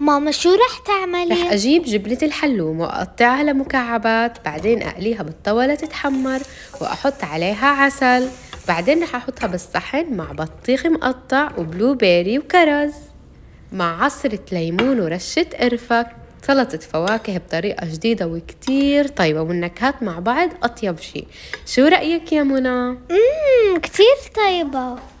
ماما شو رح تعملي؟ رح أجيب جبنة الحلوم وأقطعها لمكعبات بعدين أقليها بالطاولة تتحمر وأحط عليها عسل بعدين رح أحطها بالصحن مع بطيخ مقطع وبلو بيري وكرز مع عصرة ليمون ورشة قرفة سلطة فواكه بطريقة جديدة وكتير طيبة والنكهات مع بعض أطيب شي شو رأيك يا منى؟ أممم كتير طيبة